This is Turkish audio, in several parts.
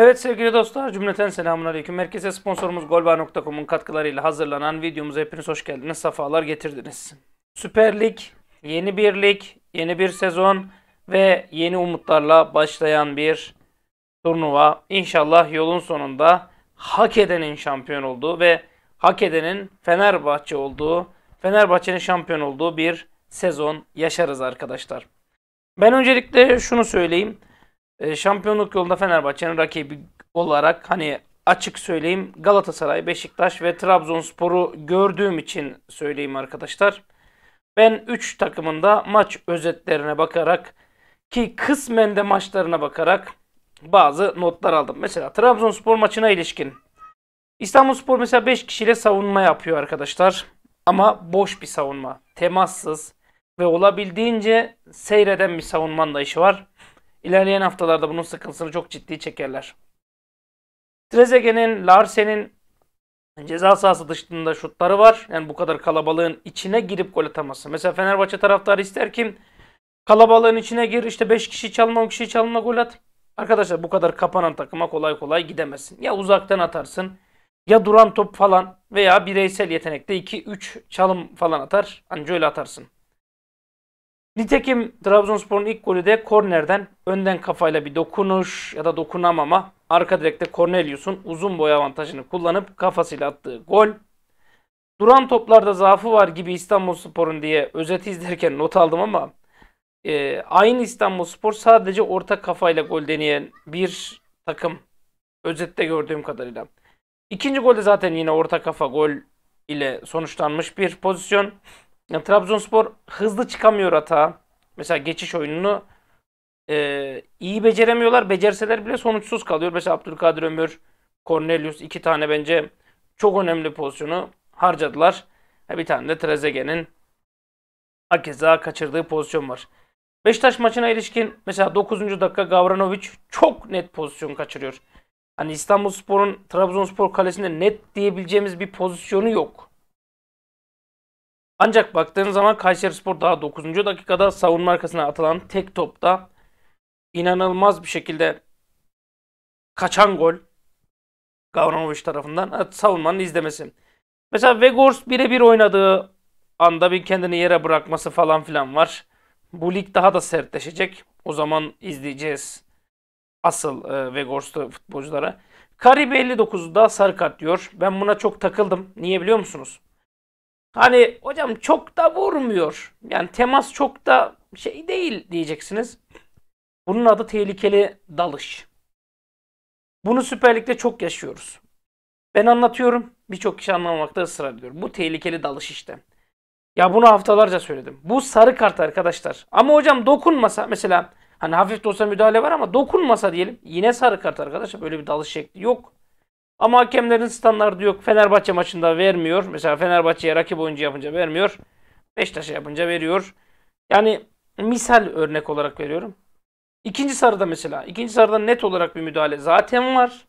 Evet sevgili dostlar cümleten selamun aleyküm. Merkeze sponsorumuz golba.com'un katkılarıyla hazırlanan videomuza hepiniz hoş geldiniz. Safalar getirdiniz. Süper Lig, yeni bir lig, yeni bir sezon ve yeni umutlarla başlayan bir turnuva. İnşallah yolun sonunda hak edenin şampiyon olduğu ve hak edenin Fenerbahçe olduğu, Fenerbahçe'nin şampiyon olduğu bir sezon yaşarız arkadaşlar. Ben öncelikle şunu söyleyeyim. E, şampiyonluk yolunda Fenerbahçe'nin rakibi olarak hani açık söyleyeyim Galatasaray, Beşiktaş ve Trabzonspor'u gördüğüm için söyleyeyim arkadaşlar. Ben 3 takımın da maç özetlerine bakarak ki kısmen de maçlarına bakarak bazı notlar aldım. Mesela Trabzonspor maçına ilişkin. İstanbulspor mesela 5 kişiyle savunma yapıyor arkadaşlar. Ama boş bir savunma. Temassız ve olabildiğince seyreden bir savunma işi var. İlerleyen haftalarda bunun sıkıntısını çok ciddi çekerler. Trezeguet'in, Larsen'in ceza sahası dışında şutları var. Yani bu kadar kalabalığın içine girip gol ataması. Mesela Fenerbahçe taraftarı ister ki kalabalığın içine gir işte 5 kişi çalma 10 kişi çalma gol at. Arkadaşlar bu kadar kapanan takıma kolay kolay gidemezsin. Ya uzaktan atarsın ya duran top falan veya bireysel yetenekte 2-3 çalım falan atar. Anca öyle atarsın. Nitekim Trabzonspor'un ilk golü de kornerden önden kafayla bir dokunuş ya da dokunamama. Arka direkte Cornelius'un uzun boy avantajını kullanıp kafasıyla attığı gol. Duran toplarda zaafı var gibi İstanbulspor'un diye özet izlerken not aldım ama e, aynı İstanbulspor sadece orta kafayla gol deneyen bir takım. Özette gördüğüm kadarıyla. İkinci golde zaten yine orta kafa gol ile sonuçlanmış bir pozisyon. Yani Trabzonspor hızlı çıkamıyor hata. Mesela geçiş oyununu e, iyi beceremiyorlar. Becerseler bile sonuçsuz kalıyor. Mesela Abdülkadir Ömür, Cornelius iki tane bence çok önemli pozisyonu harcadılar. Bir tane de Trezeguet'in hakeza kaçırdığı pozisyon var. Beşiktaş maçına ilişkin mesela 9. dakika Gavranovic çok net pozisyon kaçırıyor. Hani İstanbulspor'un Trabzonspor kalesinde net diyebileceğimiz bir pozisyonu yok. Ancak baktığın zaman Kayseri Spor daha 9. dakikada savunma arkasına atılan tek topta inanılmaz bir şekilde kaçan gol Gavranovic tarafından savunmanın izlemesi. Mesela Vegors birebir oynadığı anda bir kendini yere bırakması falan filan var. Bu lig daha da sertleşecek. O zaman izleyeceğiz asıl e, Vegors'ta futbolculara. Karib 59'da sarı kart diyor. Ben buna çok takıldım. Niye biliyor musunuz? Hani hocam çok da vurmuyor. Yani temas çok da şey değil diyeceksiniz. Bunun adı tehlikeli dalış. Bunu Süper Lig'de çok yaşıyoruz. Ben anlatıyorum. Birçok kişi anlamakta ısrar ediyor. Bu tehlikeli dalış işte. Ya bunu haftalarca söyledim. Bu sarı kart arkadaşlar. Ama hocam dokunmasa mesela hani hafif de olsa müdahale var ama dokunmasa diyelim. Yine sarı kart arkadaşlar. Böyle bir dalış şekli yok. Ama hakemlerin standardı yok. Fenerbahçe maçında vermiyor. Mesela Fenerbahçe'ye rakip oyuncu yapınca vermiyor. Beşiktaş'a yapınca veriyor. Yani misal örnek olarak veriyorum. İkinci sarıda mesela. ikinci sarıda net olarak bir müdahale zaten var.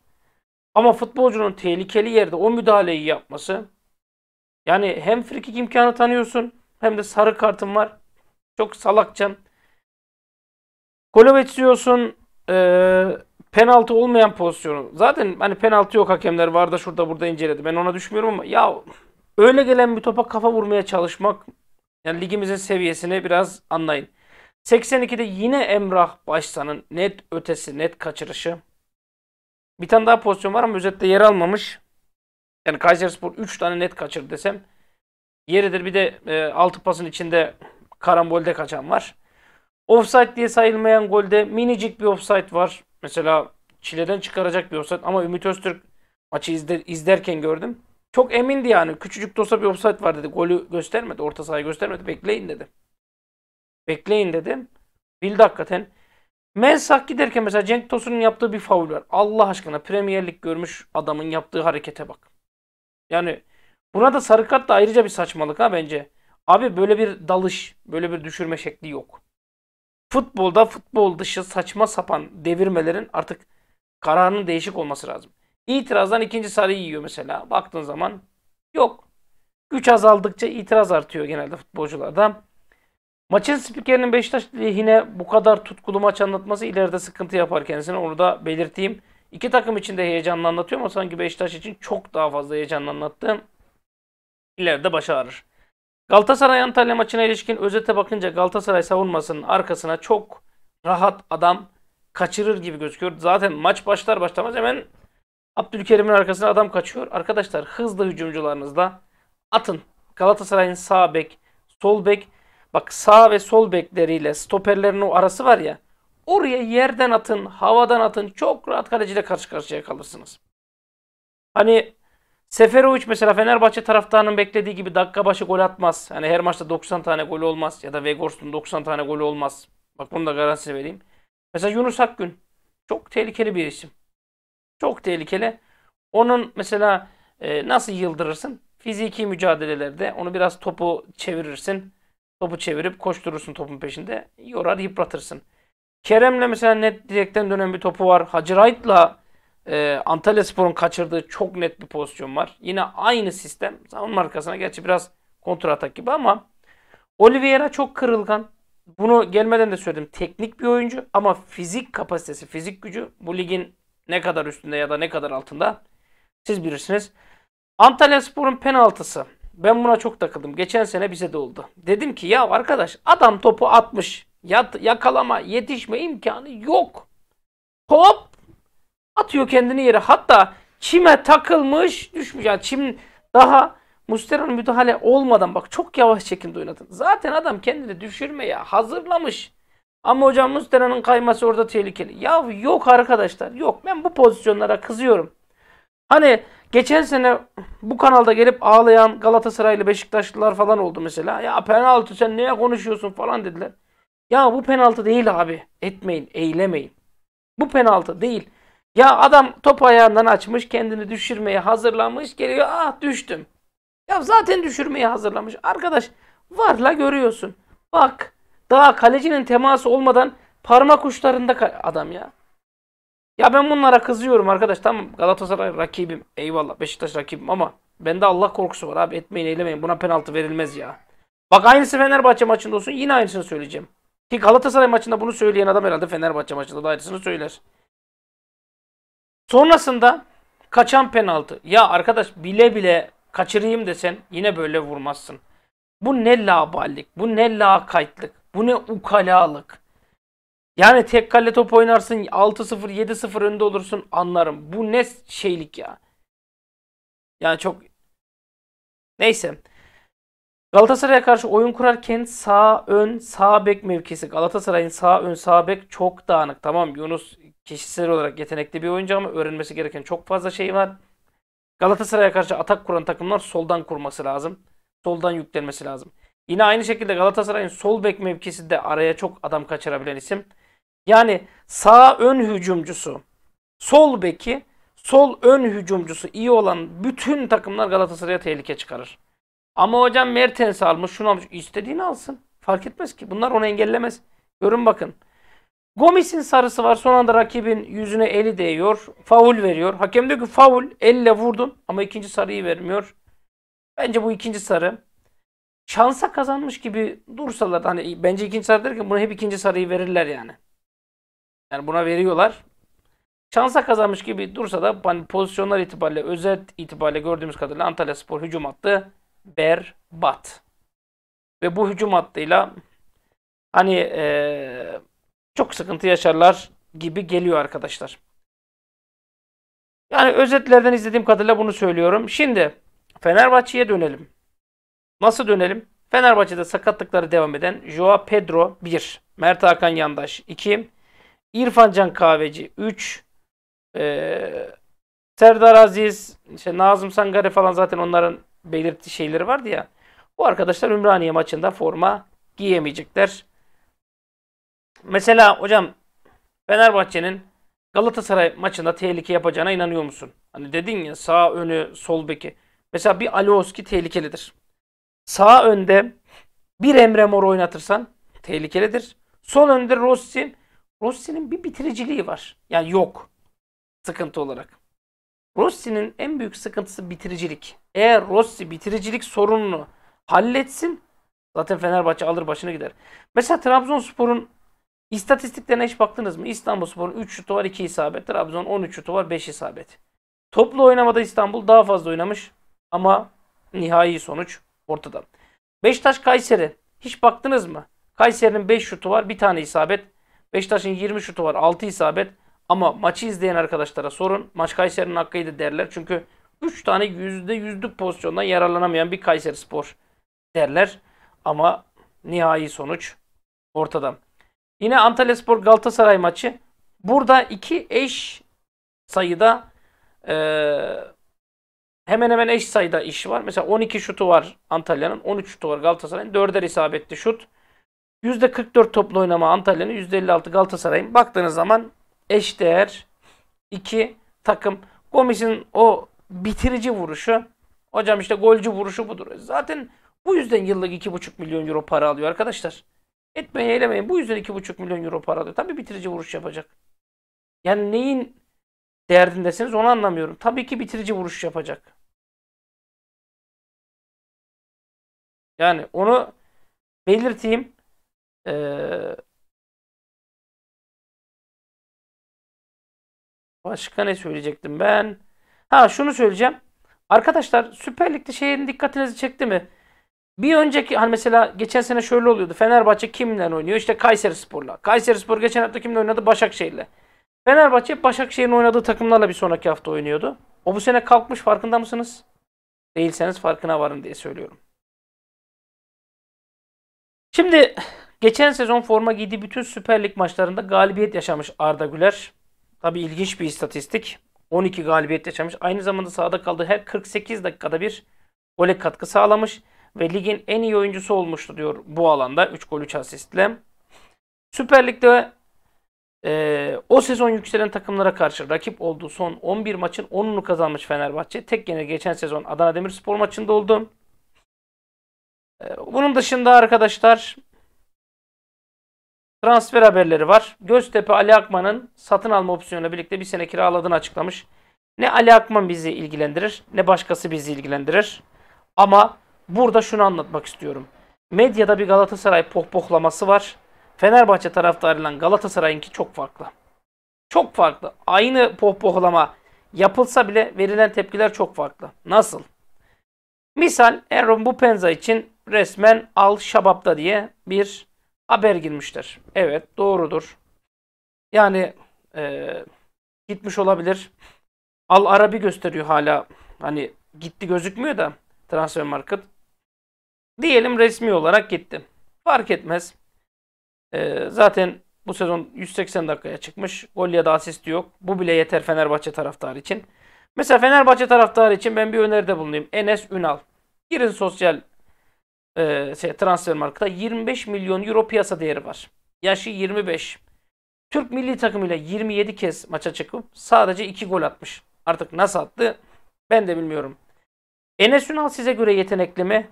Ama futbolcunun tehlikeli yerde o müdahaleyi yapması. Yani hem frikik imkanı tanıyorsun hem de sarı kartın var. Çok salakcan. Kolovetsiyorsun. Ee, penaltı olmayan pozisyonu. Zaten hani penaltı yok hakemler var da şurada burada inceledi. Ben ona düşmüyorum ama ya öyle gelen bir topa kafa vurmaya çalışmak yani ligimizin seviyesini biraz anlayın. 82'de yine Emrah Başsan'ın net ötesi, net kaçırışı. Bir tane daha pozisyon var ama özetle yer almamış. Yani Kayserispor 3 tane net kaçır desem yeridir. Bir de e, 6 pasın içinde karambolde kaçan var. Offside diye sayılmayan golde minicik bir offside var mesela çileden çıkaracak bir offside ama Ümit Öztürk maçı izler, izlerken gördüm. Çok emindi yani. Küçücük de olsa bir offside var dedi. Golü göstermedi. Orta sahayı göstermedi. Bekleyin dedi. Bekleyin dedim. Bildi hakikaten. Mensah giderken mesela Cenk Tosun'un yaptığı bir faul var. Allah aşkına Premier Lig görmüş adamın yaptığı harekete bak. Yani buna da sarı kart da ayrıca bir saçmalık ha bence. Abi böyle bir dalış, böyle bir düşürme şekli yok futbolda futbol dışı saçma sapan devirmelerin artık kararının değişik olması lazım. İtirazdan ikinci sarı yiyor mesela. Baktığın zaman yok. Güç azaldıkça itiraz artıyor genelde futbolcularda. Maçın spikerinin Beşiktaş lehine bu kadar tutkulu maç anlatması ileride sıkıntı yapar kendisine. Onu da belirteyim. İki takım için de heyecanlı anlatıyor ama sanki Beşiktaş için çok daha fazla heyecanlı anlattı. İleride başarır. Galatasaray Antalya maçına ilişkin özete bakınca Galatasaray savunmasının arkasına çok rahat adam kaçırır gibi gözüküyor. Zaten maç başlar başlamaz hemen Abdülkerim'in arkasına adam kaçıyor. Arkadaşlar hızlı hücumcularınızla atın. Galatasaray'ın sağ bek, sol bek bak sağ ve sol bekleriyle stoperlerin o arası var ya oraya yerden atın, havadan atın. Çok rahat kaleciyle karşı karşıya kalırsınız. Hani Seferovic mesela Fenerbahçe taraftarının beklediği gibi dakika başı gol atmaz. Yani her maçta 90 tane golü olmaz. Ya da Vegors'un 90 tane golü olmaz. Bak bunu da garanti vereyim. Mesela Yunus Akgün. Çok tehlikeli bir isim. Çok tehlikeli. Onun mesela e, nasıl yıldırırsın? Fiziki mücadelelerde onu biraz topu çevirirsin. Topu çevirip koşturursun topun peşinde. Yorar yıpratırsın. Kerem'le mesela net direkten dönen bir topu var. Hacı Wright'la ee, Antalya Spor'un kaçırdığı çok net bir pozisyon var. Yine aynı sistem. Savunma arkasına gerçi biraz kontra atak gibi ama Oliveira çok kırılgan. Bunu gelmeden de söyledim. Teknik bir oyuncu ama fizik kapasitesi, fizik gücü bu ligin ne kadar üstünde ya da ne kadar altında siz bilirsiniz. Antalya Spor'un penaltısı. Ben buna çok takıldım. Geçen sene bize de oldu. Dedim ki ya arkadaş adam topu atmış. Yat, yakalama, yetişme imkanı yok. Hop Atıyor kendini yere. Hatta çime takılmış düşmüş. Yani çim daha Mustera'nın müdahale olmadan bak çok yavaş çekimde oynadın. Zaten adam kendini düşürmeye hazırlamış. Ama hocam Mustera'nın kayması orada tehlikeli. Ya yok arkadaşlar yok. Ben bu pozisyonlara kızıyorum. Hani geçen sene bu kanalda gelip ağlayan Galatasaraylı Beşiktaşlılar falan oldu mesela. Ya penaltı sen neye konuşuyorsun falan dediler. Ya bu penaltı değil abi. Etmeyin, eylemeyin. Bu penaltı değil. Ya adam top ayağından açmış, kendini düşürmeye hazırlamış, geliyor ah düştüm. Ya zaten düşürmeye hazırlamış. Arkadaş varla görüyorsun. Bak daha kalecinin teması olmadan parmak uçlarında adam ya. Ya ben bunlara kızıyorum arkadaş. Tamam Galatasaray rakibim. Eyvallah Beşiktaş rakibim ama bende Allah korkusu var abi. Etmeyin eylemeyin. Buna penaltı verilmez ya. Bak aynısı Fenerbahçe maçında olsun. Yine aynısını söyleyeceğim. Ki Galatasaray maçında bunu söyleyen adam herhalde Fenerbahçe maçında da aynısını söyler. Sonrasında kaçan penaltı. Ya arkadaş bile bile kaçırayım desen yine böyle vurmazsın. Bu ne laballik, bu ne lakaytlık, bu ne ukalalık. Yani tek kale top oynarsın 6-0 7-0 önde olursun anlarım. Bu ne şeylik ya. Yani çok neyse. Galatasaray'a karşı oyun kurarken sağ ön sağ bek mevkisi Galatasaray'ın sağ ön sağ bek çok dağınık. Tamam Yunus kişisel olarak yetenekli bir oyuncu ama öğrenmesi gereken çok fazla şey var. Galatasaray'a karşı atak kuran takımlar soldan kurması lazım. Soldan yüklenmesi lazım. Yine aynı şekilde Galatasaray'ın sol bek mevkisinde araya çok adam kaçırabilen isim. Yani sağ ön hücumcusu, sol beki, sol ön hücumcusu iyi olan bütün takımlar Galatasaray'a tehlike çıkarır. Ama hocam Mertens almış, şunu almış. istediğini alsın. Fark etmez ki. Bunlar onu engellemez. Görün bakın. Gomis'in sarısı var. Son anda rakibin yüzüne eli değiyor. Faul veriyor. Hakem diyor ki faul. Elle vurdun ama ikinci sarıyı vermiyor. Bence bu ikinci sarı. Şansa kazanmış gibi dursalar hani bence ikinci sarı derken bunu hep ikinci sarıyı verirler yani. Yani buna veriyorlar. Şansa kazanmış gibi dursa da hani pozisyonlar itibariyle özet itibariyle gördüğümüz kadarıyla Antalya Spor hücum attı. Berbat. Ve bu hücum hattıyla hani ee, çok sıkıntı yaşarlar gibi geliyor arkadaşlar. Yani özetlerden izlediğim kadarıyla bunu söylüyorum. Şimdi Fenerbahçe'ye dönelim. Nasıl dönelim? Fenerbahçe'de sakatlıkları devam eden Joao Pedro 1, Mert Hakan Yandaş 2, İrfan Can Kahveci 3, ee, Serdar Aziz, işte Nazım Sangare falan zaten onların belirttiği şeyleri vardı ya. Bu arkadaşlar Ümraniye maçında forma giyemeyecekler. Mesela hocam Fenerbahçe'nin Galatasaray maçında tehlike yapacağına inanıyor musun? Hani dedin ya sağ önü sol beki. Mesela bir Alioski tehlikelidir. Sağ önde bir Emre Mor oynatırsan tehlikelidir. Sol önde Rossi. Rossi'nin bir bitiriciliği var. Yani yok. Sıkıntı olarak. Rossi'nin en büyük sıkıntısı bitiricilik. Eğer Rossi bitiricilik sorununu halletsin zaten Fenerbahçe alır başına gider. Mesela Trabzonspor'un İstatistiklerine hiç baktınız mı? İstanbul Spor'un 3 şutu var 2 isabet. Trabzon 13 şutu var 5 isabet. Toplu oynamada İstanbul daha fazla oynamış ama nihai sonuç ortada. Beşiktaş Kayseri hiç baktınız mı? Kayseri'nin 5 şutu var, bir tane isabet. Beşiktaş'ın 20 şutu var, 6 isabet. Ama maçı izleyen arkadaşlara sorun. Maç Kayseri'nin hakkıydı derler. Çünkü 3 tane %100'lük pozisyondan yararlanamayan bir Kayseri Spor derler. Ama nihai sonuç ortada. Yine Antalya Spor Galatasaray maçı. Burada iki eş sayıda e, hemen hemen eş sayıda iş var. Mesela 12 şutu var Antalya'nın. 13 şutu var Galatasaray'ın. 4'er isabetli şut. %44 toplu oynama Antalya'nın. %56 Galatasaray'ın. Baktığınız zaman eş değer iki takım. Gomis'in o bitirici vuruşu. Hocam işte golcü vuruşu budur. Zaten bu yüzden yıllık 2,5 milyon euro para alıyor arkadaşlar. Etmeyin eylemeyin. Bu yüzden 2,5 milyon euro para alıyor. Tabii bitirici vuruş yapacak. Yani neyin derdindesiniz onu anlamıyorum. Tabii ki bitirici vuruş yapacak. Yani onu belirteyim. Ee, başka ne söyleyecektim ben? Ha şunu söyleyeceğim. Arkadaşlar Süper Lig'de şeyin dikkatinizi çekti mi? Bir önceki hani mesela geçen sene şöyle oluyordu. Fenerbahçe kimle oynuyor? İşte Kayseri Spor'la. Kayseri Spor geçen hafta kimle oynadı? Başakşehir'le. Fenerbahçe hep Başakşehir'in oynadığı takımlarla bir sonraki hafta oynuyordu. O bu sene kalkmış farkında mısınız? Değilseniz farkına varın diye söylüyorum. Şimdi geçen sezon forma giydiği bütün Süper Lig maçlarında galibiyet yaşamış Arda Güler. Tabi ilginç bir istatistik. 12 galibiyet yaşamış. Aynı zamanda sahada kaldığı her 48 dakikada bir gole katkı sağlamış ve ligin en iyi oyuncusu olmuştu diyor bu alanda 3 gol 3 asistle. Süper Lig'de e, o sezon yükselen takımlara karşı rakip olduğu son 11 maçın 10'unu kazanmış Fenerbahçe. Tek yine geçen sezon Adana Demirspor maçında oldu. E, bunun dışında arkadaşlar transfer haberleri var. Göztepe Ali Akman'ın satın alma opsiyonuyla birlikte bir sene kiraladığını açıklamış. Ne Ali Akman bizi ilgilendirir ne başkası bizi ilgilendirir. Ama Burada şunu anlatmak istiyorum. Medyada bir Galatasaray pohpohlaması var. Fenerbahçe taraftarıyla Galatasaray'ınki çok farklı. Çok farklı. Aynı pohpohlama yapılsa bile verilen tepkiler çok farklı. Nasıl? Misal Aaron Bupenza için resmen Al Şabab'da diye bir haber girmiştir. Evet doğrudur. Yani e, gitmiş olabilir. Al Arabi gösteriyor hala. Hani gitti gözükmüyor da transfer market. Diyelim resmi olarak gitti. Fark etmez. Ee, zaten bu sezon 180 dakikaya çıkmış. Gol ya da asist yok. Bu bile yeter Fenerbahçe taraftarı için. Mesela Fenerbahçe taraftarı için ben bir öneride bulunayım. Enes Ünal. Girin sosyal e, şey, transfer markada 25 milyon euro piyasa değeri var. Yaşı 25. Türk milli takımıyla 27 kez maça çıkıp sadece 2 gol atmış. Artık nasıl attı ben de bilmiyorum. Enes Ünal size göre yetenekli mi?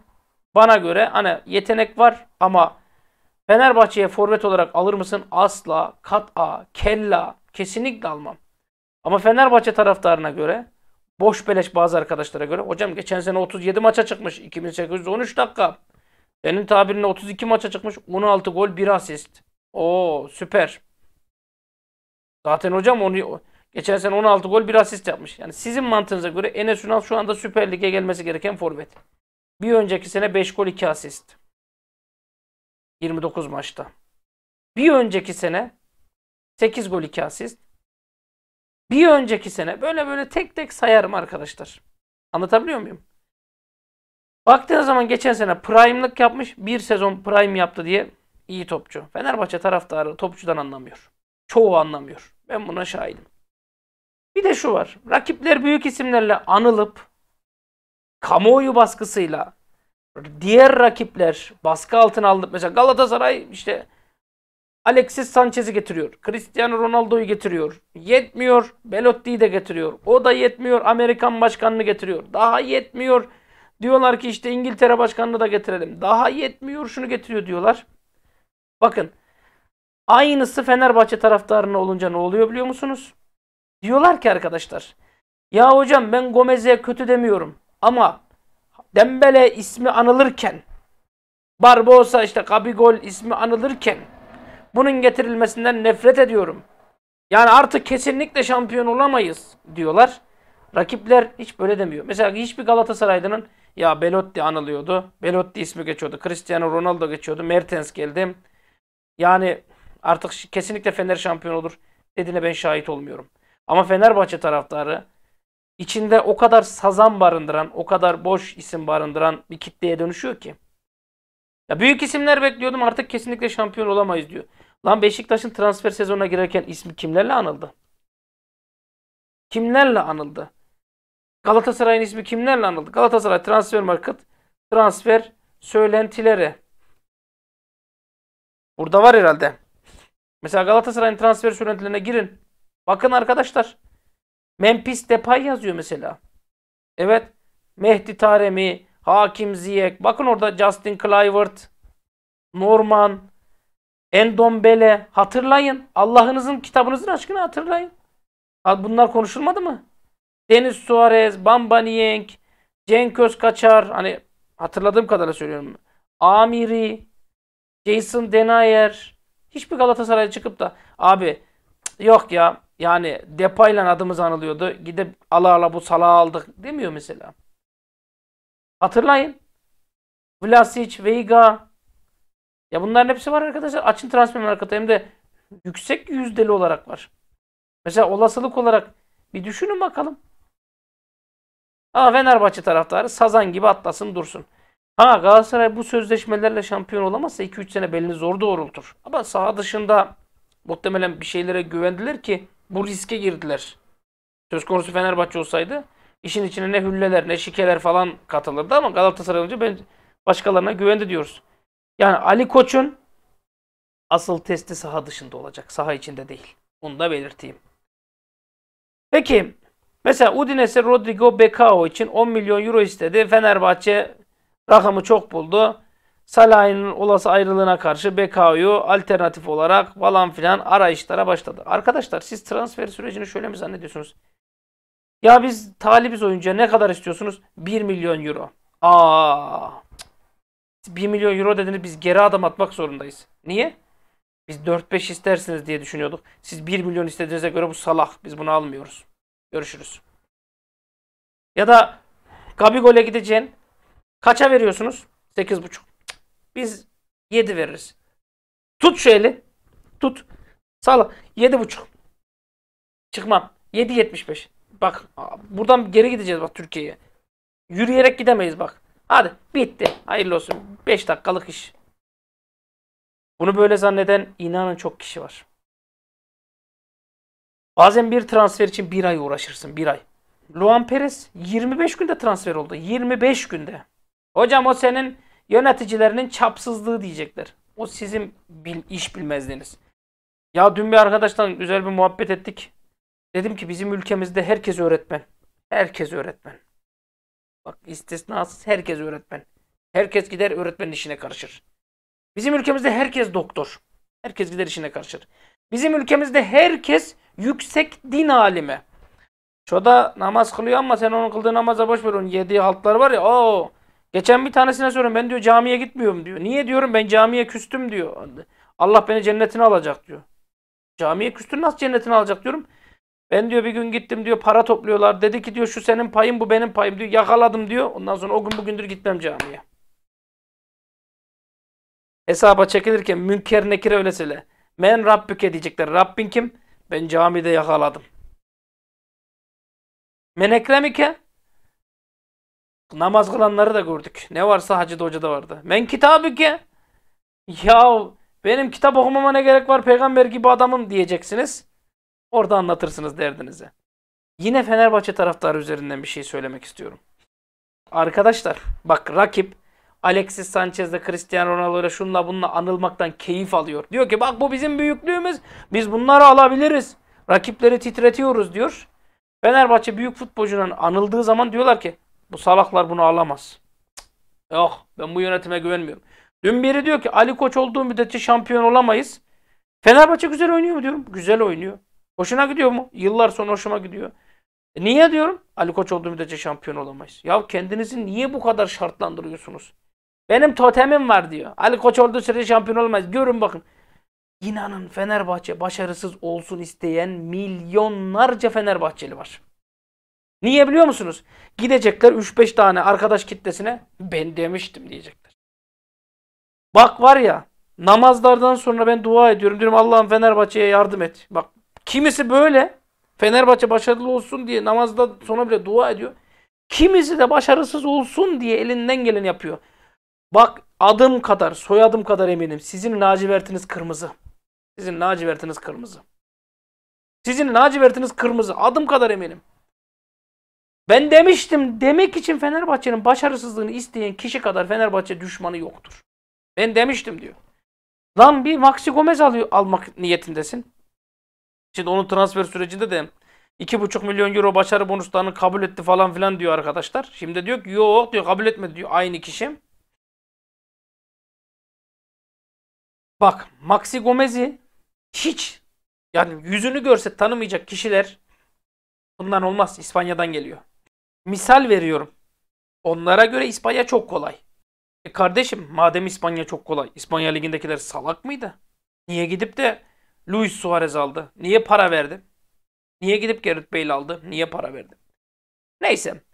Bana göre hani yetenek var ama Fenerbahçe'ye forvet olarak alır mısın? Asla, kat'a, kella kesinlikle almam. Ama Fenerbahçe taraftarına göre boş beleş bazı arkadaşlara göre hocam geçen sene 37 maça çıkmış 2813 dakika. Senin tabirine 32 maça çıkmış 16 gol 1 asist. Oo süper. Zaten hocam onu geçen sene 16 gol 1 asist yapmış. Yani sizin mantığınıza göre Enes Ünal şu anda Süper Lig'e gelmesi gereken forvet. Bir önceki sene 5 gol 2 asist. 29 maçta. Bir önceki sene 8 gol 2 asist. Bir önceki sene böyle böyle tek tek sayarım arkadaşlar. Anlatabiliyor muyum? Baktığın zaman geçen sene prime'lık yapmış. Bir sezon prime yaptı diye iyi topçu. Fenerbahçe taraftarı topçudan anlamıyor. Çoğu anlamıyor. Ben buna şahidim. Bir de şu var. Rakipler büyük isimlerle anılıp kamuoyu baskısıyla diğer rakipler baskı altına alınıp mesela Galatasaray işte Alexis Sanchez'i getiriyor. Cristiano Ronaldo'yu getiriyor. Yetmiyor. Belotti'yi de getiriyor. O da yetmiyor. Amerikan başkanını getiriyor. Daha yetmiyor. Diyorlar ki işte İngiltere başkanını da getirelim. Daha yetmiyor şunu getiriyor diyorlar. Bakın aynısı Fenerbahçe taraftarına olunca ne oluyor biliyor musunuz? Diyorlar ki arkadaşlar ya hocam ben Gomez'e kötü demiyorum. Ama Dembele ismi anılırken, Barbosa işte Gabigol ismi anılırken bunun getirilmesinden nefret ediyorum. Yani artık kesinlikle şampiyon olamayız diyorlar. Rakipler hiç böyle demiyor. Mesela hiçbir Galatasaraylı'nın ya Belotti anılıyordu. Belotti ismi geçiyordu. Cristiano Ronaldo geçiyordu. Mertens geldi. Yani artık kesinlikle Fener şampiyon olur dediğine ben şahit olmuyorum. Ama Fenerbahçe taraftarı içinde o kadar sazan barındıran, o kadar boş isim barındıran bir kitleye dönüşüyor ki. Ya büyük isimler bekliyordum artık kesinlikle şampiyon olamayız diyor. Lan Beşiktaş'ın transfer sezonuna girerken ismi kimlerle anıldı? Kimlerle anıldı? Galatasaray'ın ismi kimlerle anıldı? Galatasaray transfer market, transfer söylentileri. Burada var herhalde. Mesela Galatasaray'ın transfer söylentilerine girin. Bakın arkadaşlar. Memphis Depay yazıyor mesela. Evet. Mehdi Taremi, Hakim Ziyek. Bakın orada Justin Clivert, Norman, Endombele. Hatırlayın. Allah'ınızın kitabınızın aşkını hatırlayın. Bunlar konuşulmadı mı? Deniz Suarez, Bamba Nieng, Cenk Özkaçar. Hani hatırladığım kadarıyla söylüyorum. Amiri, Jason Denayer. Hiçbir Galatasaray'a çıkıp da abi yok ya yani depayla adımız anılıyordu. Gidip ala ala bu salağı aldık demiyor mesela. Hatırlayın. Vlasic, Veiga. Ya bunların hepsi var arkadaşlar. Açın transfer marketi hem de yüksek yüzdeli olarak var. Mesela olasılık olarak bir düşünün bakalım. Ama Fenerbahçe taraftarı sazan gibi atlasın dursun. Ha Galatasaray bu sözleşmelerle şampiyon olamazsa 2-3 sene belini zor doğrultur. Ama saha dışında muhtemelen bir şeylere güvendiler ki bu riske girdiler. Söz konusu Fenerbahçe olsaydı işin içine ne hülleler ne şikeler falan katılırdı ama Galatasaray olunca ben başkalarına güvendi diyoruz. Yani Ali Koç'un asıl testi saha dışında olacak. Saha içinde değil. Bunu da belirteyim. Peki mesela Udinese Rodrigo Becao için 10 milyon euro istedi. Fenerbahçe rakamı çok buldu. Salah'ın olası ayrılığına karşı Bekao'yu alternatif olarak falan filan arayışlara başladı. Arkadaşlar siz transfer sürecini şöyle mi zannediyorsunuz? Ya biz talibiz oyuncuya ne kadar istiyorsunuz? 1 milyon euro. Aa. 1 milyon euro dediniz biz geri adım atmak zorundayız. Niye? Biz 4-5 istersiniz diye düşünüyorduk. Siz 1 milyon istediğinize göre bu salak. Biz bunu almıyoruz. Görüşürüz. Ya da Gabigol'e gideceğin kaça veriyorsunuz? 8,5. Biz 7 veririz. Tut şu eli. Tut. Sağla. 7,5. Çıkmam. 7,75. Bak buradan geri gideceğiz bak Türkiye'ye. Yürüyerek gidemeyiz bak. Hadi bitti. Hayırlı olsun. 5 dakikalık iş. Bunu böyle zanneden inanın çok kişi var. Bazen bir transfer için bir ay uğraşırsın. Bir ay. Luan Perez 25 günde transfer oldu. 25 günde. Hocam o senin yöneticilerinin çapsızlığı diyecekler. O sizin bil, iş bilmezliğiniz. Ya dün bir arkadaştan güzel bir muhabbet ettik. Dedim ki bizim ülkemizde herkes öğretmen. Herkes öğretmen. Bak istisnasız herkes öğretmen. Herkes gider öğretmenin işine karışır. Bizim ülkemizde herkes doktor. Herkes gider işine karışır. Bizim ülkemizde herkes yüksek din alimi. Şu da namaz kılıyor ama sen onun kıldığı namaza boş ver. Onun yediği haltlar var ya. Oo, Geçen bir tanesine soruyorum ben diyor camiye gitmiyorum diyor. Niye diyorum ben camiye küstüm diyor. Allah beni cennetine alacak diyor. Camiye küstün nasıl cennetine alacak diyorum. Ben diyor bir gün gittim diyor para topluyorlar. Dedi ki diyor şu senin payın bu benim payım diyor. Yakaladım diyor. Ondan sonra o gün bugündür gitmem camiye. Hesaba çekilirken münker nekire öyle söyle. Men Rabbüke diyecekler. Rabbin kim? Ben camide yakaladım. Men ekremike Namaz kılanları da gördük. Ne varsa Hacı Hoca da vardı. Men kitabı ki. Ya benim kitap okumama ne gerek var peygamber gibi adamım diyeceksiniz. Orada anlatırsınız derdinizi. Yine Fenerbahçe taraftarı üzerinden bir şey söylemek istiyorum. Arkadaşlar bak rakip Alexis Sanchez'le Cristiano Ronaldo'yla şunla bununla anılmaktan keyif alıyor. Diyor ki bak bu bizim büyüklüğümüz. Biz bunları alabiliriz. Rakipleri titretiyoruz diyor. Fenerbahçe büyük futbolcunun anıldığı zaman diyorlar ki bu salaklar bunu alamaz. Yok ben bu yönetime güvenmiyorum. Dün biri diyor ki Ali Koç olduğu müddetçe şampiyon olamayız. Fenerbahçe güzel oynuyor mu diyorum. Güzel oynuyor. Hoşuna gidiyor mu? Yıllar sonra hoşuma gidiyor. E niye diyorum? Ali Koç olduğu müddetçe şampiyon olamayız. Ya kendinizi niye bu kadar şartlandırıyorsunuz? Benim totemim var diyor. Ali Koç olduğu sürece şampiyon olmaz. Görün bakın. İnanın Fenerbahçe başarısız olsun isteyen milyonlarca Fenerbahçeli var. Niye biliyor musunuz? Gidecekler 3-5 tane arkadaş kitlesine ben demiştim diyecekler. Bak var ya namazlardan sonra ben dua ediyorum. Diyorum Allah'ım Fenerbahçe'ye yardım et. Bak kimisi böyle Fenerbahçe başarılı olsun diye namazda sonra bile dua ediyor. Kimisi de başarısız olsun diye elinden geleni yapıyor. Bak adım kadar, soyadım kadar eminim. Sizin lacivertiniz kırmızı. Sizin lacivertiniz kırmızı. Sizin lacivertiniz kırmızı. Adım kadar eminim. Ben demiştim demek için Fenerbahçe'nin başarısızlığını isteyen kişi kadar Fenerbahçe düşmanı yoktur. Ben demiştim diyor. Lan bir Maxi Gomez alıyor, almak niyetindesin. Şimdi onun transfer sürecinde de 2,5 milyon euro başarı bonuslarını kabul etti falan filan diyor arkadaşlar. Şimdi diyor ki yok diyor kabul etmedi diyor aynı kişi. Bak Maxi Gomez'i hiç yani yüzünü görse tanımayacak kişiler bundan olmaz İspanya'dan geliyor. Misal veriyorum. Onlara göre İspanya çok kolay. E kardeşim madem İspanya çok kolay. İspanya ligindekiler salak mıydı? Niye gidip de Luis Suarez aldı? Niye para verdi? Niye gidip Gerrit Bale aldı? Niye para verdi? Neyse.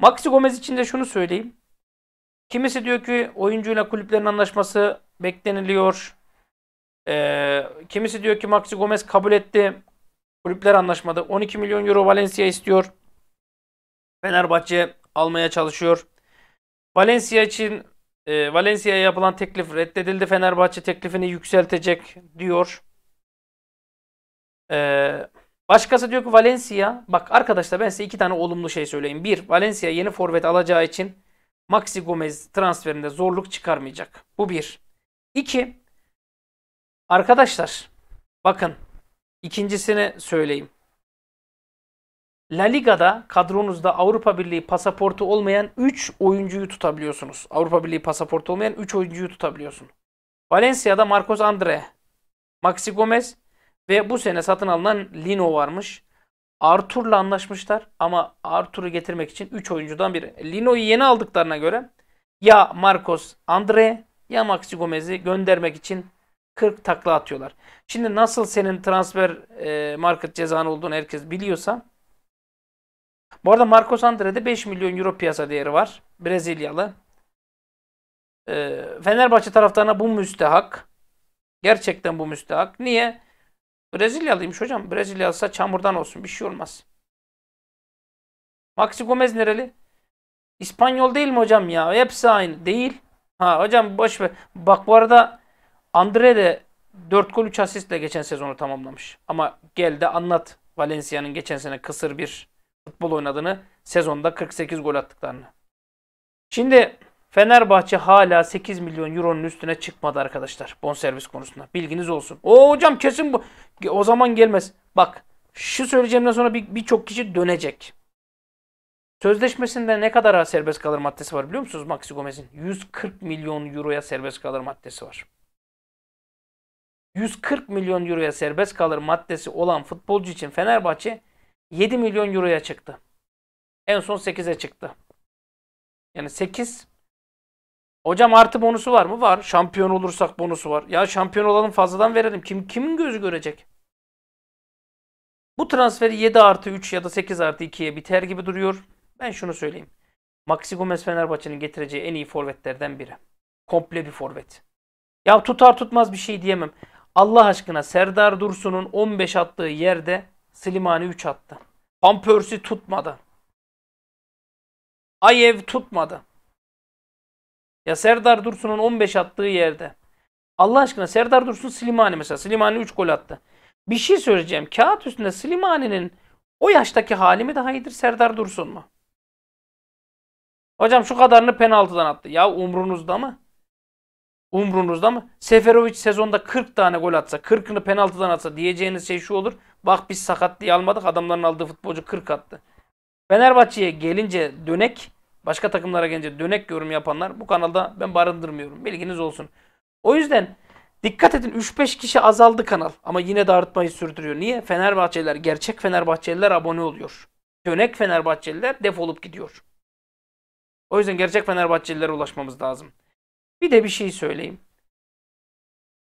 Maxi Gomez için de şunu söyleyeyim. Kimisi diyor ki oyuncuyla kulüplerin anlaşması bekleniliyor. Ee, kimisi diyor ki Maxi Gomez kabul etti. Kulüpler anlaşmadı. 12 milyon euro Valencia istiyor. Fenerbahçe almaya çalışıyor. Valencia için e, Valencia'ya yapılan teklif reddedildi. Fenerbahçe teklifini yükseltecek diyor. E, başkası diyor ki Valencia bak arkadaşlar ben size iki tane olumlu şey söyleyeyim. Bir Valencia yeni forvet alacağı için Maxi Gomez transferinde zorluk çıkarmayacak. Bu bir. İki arkadaşlar bakın ikincisini söyleyeyim. La Liga'da kadronuzda Avrupa Birliği pasaportu olmayan 3 oyuncuyu tutabiliyorsunuz. Avrupa Birliği pasaportu olmayan 3 oyuncuyu tutabiliyorsun. Valencia'da Marcos Andre, Maxi Gomez ve bu sene satın alınan Lino varmış. Arthur'la anlaşmışlar ama Arthur'u getirmek için 3 oyuncudan biri. Lino'yu yeni aldıklarına göre ya Marcos Andre ya Maxi Gomez'i göndermek için 40 takla atıyorlar. Şimdi nasıl senin transfer e, market cezanı olduğunu herkes biliyorsa bu arada Marcos Andre'de 5 milyon euro piyasa değeri var. Brezilyalı. E, Fenerbahçe taraftarına bu müstehak. Gerçekten bu müstehak. Niye? Brezilyalıymış hocam. Brezilyalısa çamurdan olsun. Bir şey olmaz. Maxi Gomez nereli? İspanyol değil mi hocam ya? Hepsi aynı. Değil. Ha hocam boş ver. Bak bu arada Andre de 4 gol 3 asistle geçen sezonu tamamlamış. Ama gel de anlat Valencia'nın geçen sene kısır bir futbol oynadığını, sezonda 48 gol attıklarını. Şimdi Fenerbahçe hala 8 milyon euronun üstüne çıkmadı arkadaşlar bonservis konusunda. Bilginiz olsun. O hocam kesin bu. O zaman gelmez. Bak şu söyleyeceğimden sonra birçok bir kişi dönecek. Sözleşmesinde ne kadar serbest kalır maddesi var biliyor musunuz Maxi Gomez'in? 140 milyon euroya serbest kalır maddesi var. 140 milyon euroya serbest kalır maddesi olan futbolcu için Fenerbahçe 7 milyon euroya çıktı. En son 8'e çıktı. Yani 8 Hocam artı bonusu var mı? Var. Şampiyon olursak bonusu var. Ya şampiyon olalım fazladan verelim. Kim kimin gözü görecek? Bu transferi 7 artı 3 ya da 8 artı 2'ye biter gibi duruyor. Ben şunu söyleyeyim. Maxi Gomez Fenerbahçe'nin getireceği en iyi forvetlerden biri. Komple bir forvet. Ya tutar tutmaz bir şey diyemem. Allah aşkına Serdar Dursun'un 15 attığı yerde Slimani 3 attı. Pampersi tutmadı. Ayev tutmadı. Ya Serdar Dursun'un 15 attığı yerde. Allah aşkına Serdar Dursun Slimani mesela. Slimani 3 gol attı. Bir şey söyleyeceğim. Kağıt üstünde Slimani'nin o yaştaki hali mi daha iyidir Serdar Dursun mu? Hocam şu kadarını penaltıdan attı. Ya umrunuzda mı? umrunuzda mı? Seferovic sezonda 40 tane gol atsa, 40'ını penaltıdan atsa diyeceğiniz şey şu olur. Bak biz sakat almadık adamların aldığı futbolcu 40 attı. Fenerbahçe'ye gelince dönek, başka takımlara gelince dönek yorum yapanlar bu kanalda ben barındırmıyorum. Bilginiz olsun. O yüzden dikkat edin 3-5 kişi azaldı kanal ama yine de artmayı sürdürüyor. Niye? Fenerbahçeliler, gerçek Fenerbahçeliler abone oluyor. Dönek Fenerbahçeliler defolup gidiyor. O yüzden gerçek Fenerbahçelilere ulaşmamız lazım. Bir de bir şey söyleyeyim.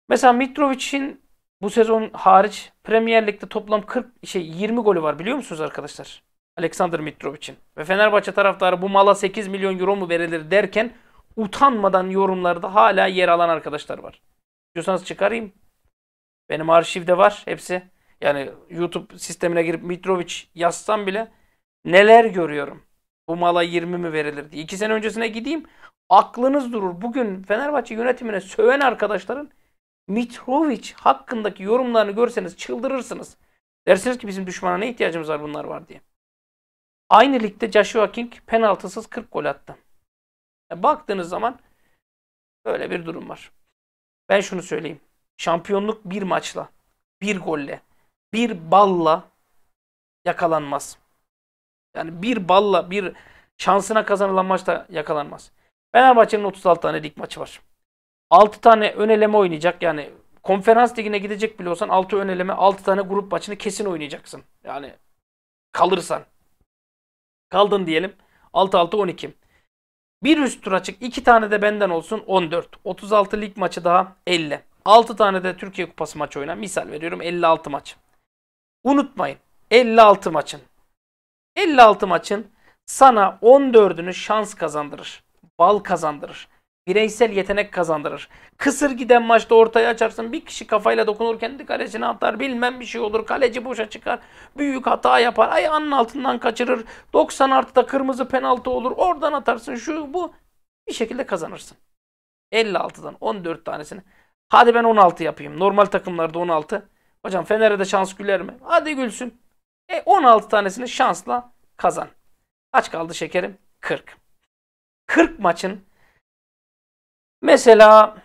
Mesela Mitrovic'in bu sezon hariç Premier Lig'de toplam 40 şey 20 golü var biliyor musunuz arkadaşlar? Alexander Mitrovic'in. Ve Fenerbahçe taraftarı bu mala 8 milyon euro mu verilir derken utanmadan yorumlarda hala yer alan arkadaşlar var. Diyorsanız çıkarayım. Benim arşivde var hepsi. Yani YouTube sistemine girip Mitrovic yazsam bile neler görüyorum bu mala 20 mi verilirdi? İki sene öncesine gideyim. Aklınız durur. Bugün Fenerbahçe yönetimine söven arkadaşların Mitrovic hakkındaki yorumlarını görseniz çıldırırsınız. Dersiniz ki bizim düşmana ne ihtiyacımız var bunlar var diye. Aynı ligde Joshua King penaltısız 40 gol attı. baktığınız zaman böyle bir durum var. Ben şunu söyleyeyim. Şampiyonluk bir maçla, bir golle, bir balla yakalanmaz. Yani bir balla bir şansına kazanılan maçta yakalanmaz. Fenerbahçe'nin 36 tane lig maçı var. 6 tane ön eleme oynayacak. Yani konferans ligine gidecek bile olsan 6 ön eleme 6 tane grup maçını kesin oynayacaksın. Yani kalırsan. Kaldın diyelim. 6-6-12. Bir üst tur açık. 2 tane de benden olsun 14. 36 lig maçı daha 50. 6 tane de Türkiye Kupası maçı oyna. Misal veriyorum 56 maç. Unutmayın 56 maçın 56 maçın sana 14'ünü şans kazandırır. Bal kazandırır. Bireysel yetenek kazandırır. Kısır giden maçta ortaya açarsın. Bir kişi kafayla dokunur kendi kalesine atar. Bilmem bir şey olur. Kaleci boşa çıkar. Büyük hata yapar. Ayağının altından kaçırır. 90 artıda kırmızı penaltı olur. Oradan atarsın. Şu bu. Bir şekilde kazanırsın. 56'dan 14 tanesini. Hadi ben 16 yapayım. Normal takımlarda 16. Hocam Fener'e de şans güler mi? Hadi gülsün. E 16 tanesini şansla kazan. Kaç kaldı şekerim? 40. 40 maçın mesela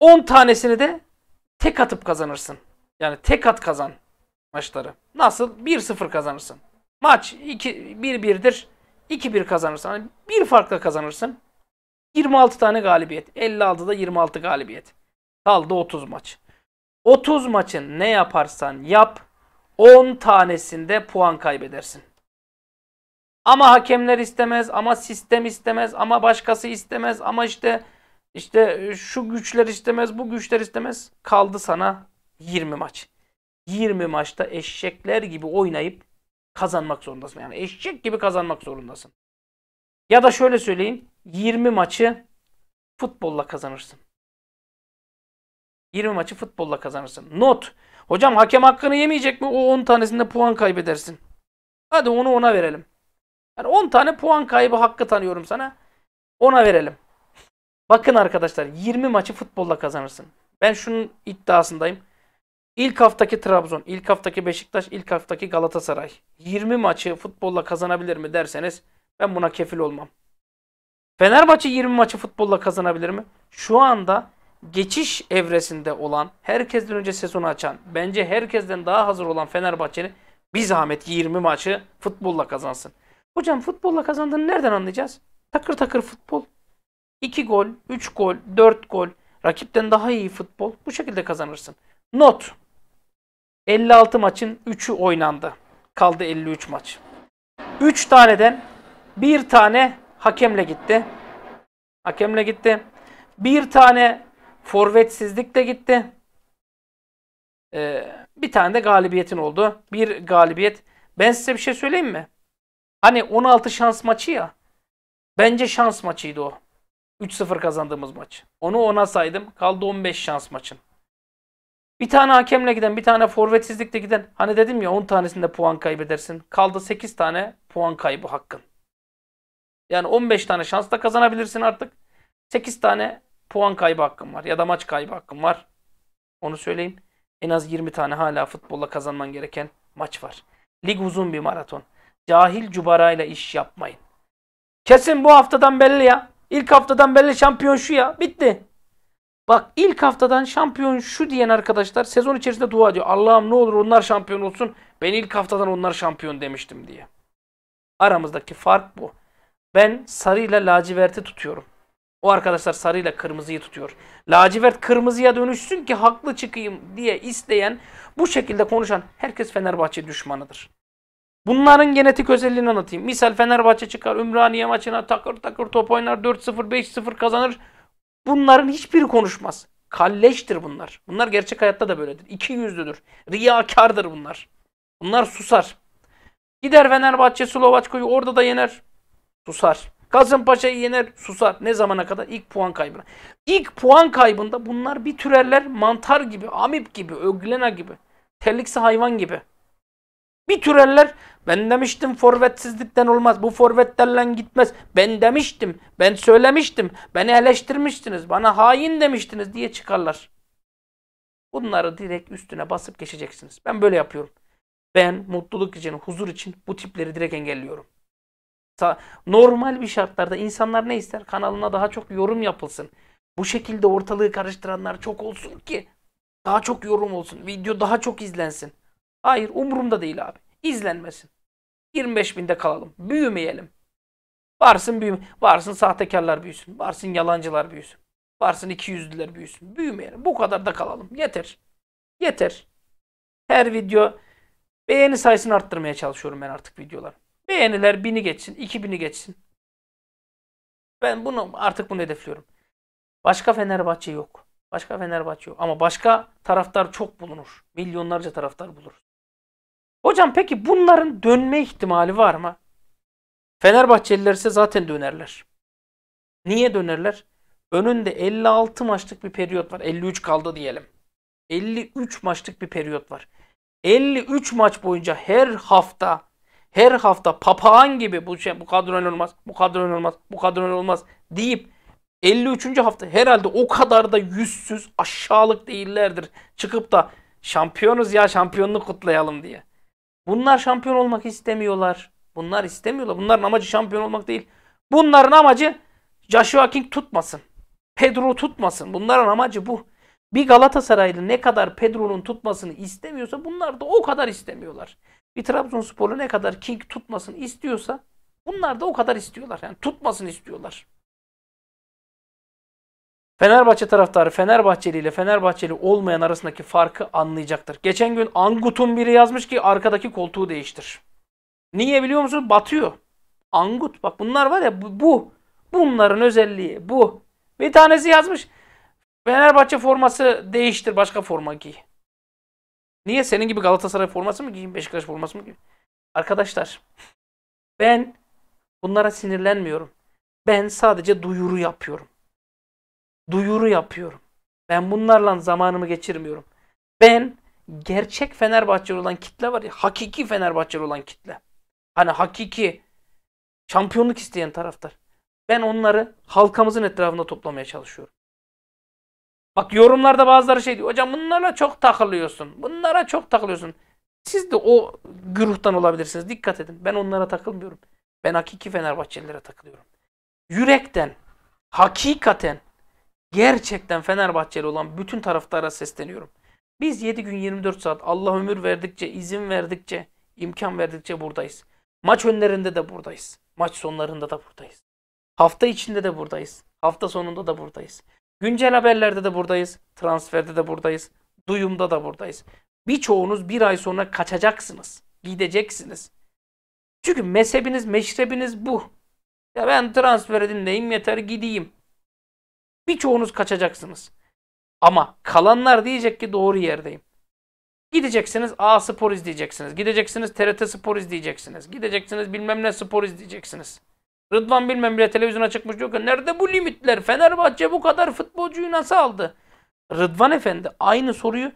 10 tanesini de tek atıp kazanırsın. Yani tek at kazan maçları. Nasıl? 1-0 kazanırsın. Maç 1-1'dir. 2-1 kazanırsın. Yani bir farkla kazanırsın. 26 tane galibiyet. 56'da 26 galibiyet. Kaldı 30 maç. 30 maçın ne yaparsan yap 10 tanesinde puan kaybedersin. Ama hakemler istemez, ama sistem istemez, ama başkası istemez, ama işte işte e, şu güçler istemez, bu güçler istemez. Kaldı sana 20 maç. 20 maçta eşekler gibi oynayıp kazanmak zorundasın. Yani eşek gibi kazanmak zorundasın. Ya da şöyle söyleyeyim. 20 maçı futbolla kazanırsın. 20 maçı futbolla kazanırsın. Not Hocam hakem hakkını yemeyecek mi? O 10 tanesinde puan kaybedersin. Hadi onu ona verelim. Yani 10 tane puan kaybı hakkı tanıyorum sana. Ona verelim. Bakın arkadaşlar 20 maçı futbolla kazanırsın. Ben şunun iddiasındayım. İlk haftaki Trabzon, ilk haftaki Beşiktaş, ilk haftaki Galatasaray. 20 maçı futbolla kazanabilir mi derseniz ben buna kefil olmam. Fenerbahçe 20 maçı futbolla kazanabilir mi? Şu anda geçiş evresinde olan, herkesten önce sezonu açan, bence herkesten daha hazır olan Fenerbahçe'nin bir zahmet 20 maçı futbolla kazansın. Hocam futbolla kazandığını nereden anlayacağız? Takır takır futbol. 2 gol, 3 gol, 4 gol. Rakipten daha iyi futbol. Bu şekilde kazanırsın. Not. 56 maçın 3'ü oynandı. Kaldı 53 maç. 3 taneden 1 tane hakemle gitti. Hakemle gitti. Bir tane Forvetsizlik de gitti. Ee, bir tane de galibiyetin oldu. Bir galibiyet. Ben size bir şey söyleyeyim mi? Hani 16 şans maçı ya. Bence şans maçıydı o. 3-0 kazandığımız maç. Onu ona saydım. Kaldı 15 şans maçın. Bir tane hakemle giden, bir tane forvetsizlikle giden. Hani dedim ya 10 tanesinde puan kaybedersin. Kaldı 8 tane puan kaybı hakkın. Yani 15 tane şansla kazanabilirsin artık. 8 tane puan kaybı hakkım var ya da maç kaybı hakkım var. Onu söyleyeyim. En az 20 tane hala futbolla kazanman gereken maç var. Lig uzun bir maraton. Cahil cubarayla iş yapmayın. Kesin bu haftadan belli ya. İlk haftadan belli şampiyon şu ya. Bitti. Bak ilk haftadan şampiyon şu diyen arkadaşlar sezon içerisinde dua ediyor. Allah'ım ne olur onlar şampiyon olsun. Ben ilk haftadan onlar şampiyon demiştim diye. Aramızdaki fark bu. Ben sarıyla laciverti tutuyorum. O arkadaşlar sarıyla kırmızıyı tutuyor. Lacivert kırmızıya dönüşsün ki haklı çıkayım diye isteyen, bu şekilde konuşan herkes Fenerbahçe düşmanıdır. Bunların genetik özelliğini anlatayım. Misal Fenerbahçe çıkar Ümraniye maçına takır takır top oynar 4-0 5-0 kazanır. Bunların hiçbiri konuşmaz. Kalleştir bunlar. Bunlar gerçek hayatta da böyledir. İki yüzlüdür. Riyakardır bunlar. Bunlar susar. Gider Fenerbahçe Slovaçko'yu orada da yener. Susar. Kasımpaşa'yı yener, susar. Ne zamana kadar? İlk puan kaybına. İlk puan kaybında bunlar bir türerler mantar gibi, amip gibi, öglena gibi. Terliksi hayvan gibi. Bir türerler ben demiştim forvetsizlikten olmaz. Bu forvetlerden gitmez. Ben demiştim. Ben söylemiştim. Beni eleştirmiştiniz. Bana hain demiştiniz diye çıkarlar. Bunları direkt üstüne basıp geçeceksiniz. Ben böyle yapıyorum. Ben mutluluk için, huzur için bu tipleri direkt engelliyorum normal bir şartlarda insanlar ne ister? Kanalına daha çok yorum yapılsın. Bu şekilde ortalığı karıştıranlar çok olsun ki daha çok yorum olsun. Video daha çok izlensin. Hayır umurumda değil abi. İzlenmesin. 25 binde kalalım. Büyümeyelim. Varsın büyüme. Varsın sahtekarlar büyüsün. Varsın yalancılar büyüsün. Varsın iki yüzlüler büyüsün. Büyümeyelim. Bu kadar da kalalım. Yeter. Yeter. Her video beğeni sayısını arttırmaya çalışıyorum ben artık videolarım. Beğeniler bini geçsin, iki bini geçsin. Ben bunu artık bunu hedefliyorum. Başka Fenerbahçe yok. Başka Fenerbahçe yok. Ama başka taraftar çok bulunur. Milyonlarca taraftar bulur. Hocam peki bunların dönme ihtimali var mı? Fenerbahçeliler ise zaten dönerler. Niye dönerler? Önünde 56 maçlık bir periyot var. 53 kaldı diyelim. 53 maçlık bir periyot var. 53 maç boyunca her hafta her hafta papağan gibi bu şey bu kadro olmaz, bu kadro olmaz, bu kadro olmaz deyip 53. hafta herhalde o kadar da yüzsüz aşağılık değillerdir. Çıkıp da şampiyonuz ya şampiyonluk kutlayalım diye. Bunlar şampiyon olmak istemiyorlar. Bunlar istemiyorlar. Bunların amacı şampiyon olmak değil. Bunların amacı Joshua King tutmasın. Pedro tutmasın. Bunların amacı bu. Bir Galatasaraylı ne kadar Pedro'nun tutmasını istemiyorsa bunlar da o kadar istemiyorlar bir Trabzonspor'u ne kadar king tutmasın istiyorsa bunlar da o kadar istiyorlar. Yani tutmasın istiyorlar. Fenerbahçe taraftarı Fenerbahçeli ile Fenerbahçeli olmayan arasındaki farkı anlayacaktır. Geçen gün Angut'un biri yazmış ki arkadaki koltuğu değiştir. Niye biliyor musunuz? Batıyor. Angut bak bunlar var ya bu. Bunların özelliği bu. Bir tanesi yazmış. Fenerbahçe forması değiştir başka forma giy. Niye? Senin gibi Galatasaray forması mı giyeyim, Beşiktaş forması mı giyeyim? Arkadaşlar ben bunlara sinirlenmiyorum. Ben sadece duyuru yapıyorum. Duyuru yapıyorum. Ben bunlarla zamanımı geçirmiyorum. Ben gerçek Fenerbahçeli olan kitle var ya, hakiki Fenerbahçeli olan kitle. Hani hakiki şampiyonluk isteyen taraftar. Ben onları halkamızın etrafında toplamaya çalışıyorum. Bak yorumlarda bazıları şey diyor. Hocam bunlara çok takılıyorsun. Bunlara çok takılıyorsun. Siz de o güruhtan olabilirsiniz. Dikkat edin. Ben onlara takılmıyorum. Ben hakiki Fenerbahçelilere takılıyorum. Yürekten, hakikaten, gerçekten Fenerbahçeli olan bütün taraftara sesleniyorum. Biz 7 gün 24 saat Allah ömür verdikçe, izin verdikçe, imkan verdikçe buradayız. Maç önlerinde de buradayız. Maç sonlarında da buradayız. Hafta içinde de buradayız. Hafta sonunda da buradayız. Güncel haberlerde de buradayız. Transferde de buradayız. Duyumda da buradayız. Birçoğunuz bir ay sonra kaçacaksınız. Gideceksiniz. Çünkü mezhebiniz, meşrebiniz bu. Ya ben transfer edinleyim yeter gideyim. Birçoğunuz kaçacaksınız. Ama kalanlar diyecek ki doğru yerdeyim. Gideceksiniz A Spor izleyeceksiniz. Gideceksiniz TRT Spor izleyeceksiniz. Gideceksiniz bilmem ne spor izleyeceksiniz. Rıdvan Bilmem bile televizyona çıkmış diyor ki nerede bu limitler? Fenerbahçe bu kadar futbolcuyu nasıl aldı? Rıdvan Efendi aynı soruyu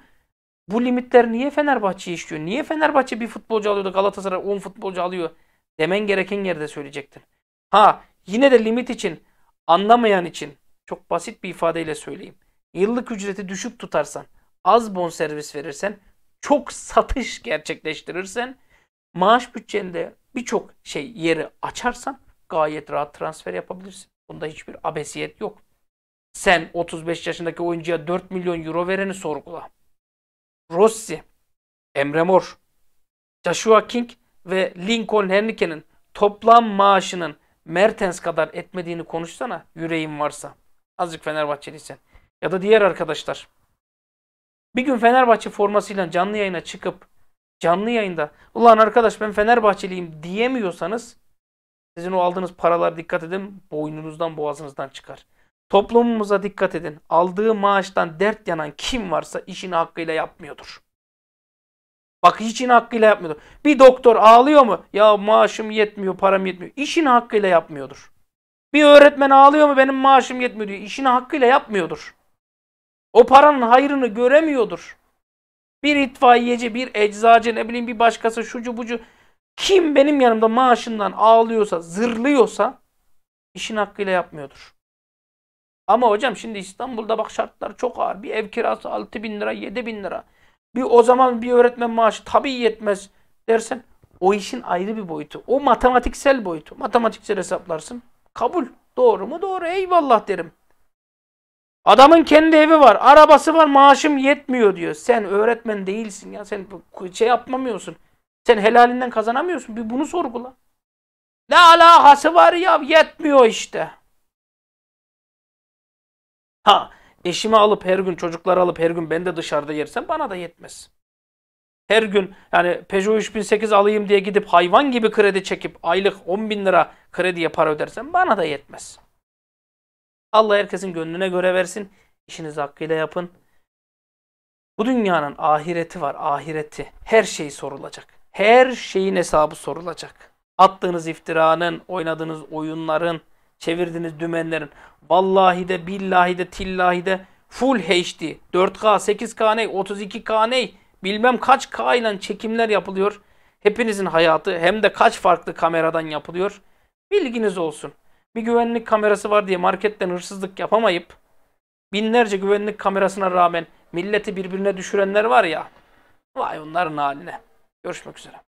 bu limitler niye Fenerbahçe işliyor? Niye Fenerbahçe bir futbolcu alıyor da Galatasaray 10 futbolcu alıyor? Demen gereken yerde söyleyecektin. Ha yine de limit için anlamayan için çok basit bir ifadeyle söyleyeyim. Yıllık ücreti düşük tutarsan, az bon servis verirsen, çok satış gerçekleştirirsen, maaş bütçende birçok şey yeri açarsan gayet rahat transfer yapabilirsin. Bunda hiçbir abesiyet yok. Sen 35 yaşındaki oyuncuya 4 milyon euro vereni sorgula. Rossi, Emre Mor, Joshua King ve Lincoln Henrique'nin toplam maaşının Mertens kadar etmediğini konuşsana yüreğin varsa. Azıcık Fenerbahçeliysen. Ya da diğer arkadaşlar. Bir gün Fenerbahçe formasıyla canlı yayına çıkıp canlı yayında ulan arkadaş ben Fenerbahçeliyim diyemiyorsanız sizin o aldığınız paralar dikkat edin boynunuzdan boğazınızdan çıkar. Toplumumuza dikkat edin. Aldığı maaştan dert yanan kim varsa işini hakkıyla yapmıyordur. Bak işini hakkıyla yapmıyordur. Bir doktor ağlıyor mu? Ya maaşım yetmiyor, param yetmiyor. İşini hakkıyla yapmıyordur. Bir öğretmen ağlıyor mu? Benim maaşım yetmiyor diyor. İşini hakkıyla yapmıyordur. O paranın hayrını göremiyordur. Bir itfaiyeci, bir eczacı, ne bileyim bir başkası şucu bucu kim benim yanımda maaşından ağlıyorsa, zırlıyorsa işin hakkıyla yapmıyordur. Ama hocam şimdi İstanbul'da bak şartlar çok ağır. Bir ev kirası 6 bin lira, 7 bin lira. Bir o zaman bir öğretmen maaşı tabii yetmez dersen o işin ayrı bir boyutu. O matematiksel boyutu. Matematiksel hesaplarsın. Kabul. Doğru mu? Doğru. Eyvallah derim. Adamın kendi evi var, arabası var, maaşım yetmiyor diyor. Sen öğretmen değilsin ya. Sen şey yapmamıyorsun. Sen helalinden kazanamıyorsun. Bir bunu sorgula. Ne alakası var ya? Yetmiyor işte. Ha eşimi alıp her gün çocukları alıp her gün ben de dışarıda yersem bana da yetmez. Her gün yani Peugeot 3008 alayım diye gidip hayvan gibi kredi çekip aylık 10 bin lira krediye para ödersem bana da yetmez. Allah herkesin gönlüne göre versin. İşinizi hakkıyla yapın. Bu dünyanın ahireti var, ahireti. Her şey sorulacak her şeyin hesabı sorulacak. Attığınız iftiranın, oynadığınız oyunların, çevirdiğiniz dümenlerin. Vallahi de, billahi de, tillahi de full HD, 4K, 8K ne, 32K ne, bilmem kaç K ile çekimler yapılıyor. Hepinizin hayatı hem de kaç farklı kameradan yapılıyor. Bilginiz olsun. Bir güvenlik kamerası var diye marketten hırsızlık yapamayıp binlerce güvenlik kamerasına rağmen milleti birbirine düşürenler var ya. Vay onların haline. Görüşmek üzere.